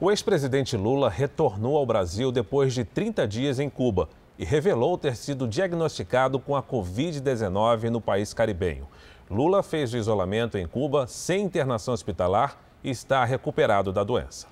O ex-presidente Lula retornou ao Brasil depois de 30 dias em Cuba e revelou ter sido diagnosticado com a Covid-19 no país caribenho. Lula fez o isolamento em Cuba sem internação hospitalar e está recuperado da doença.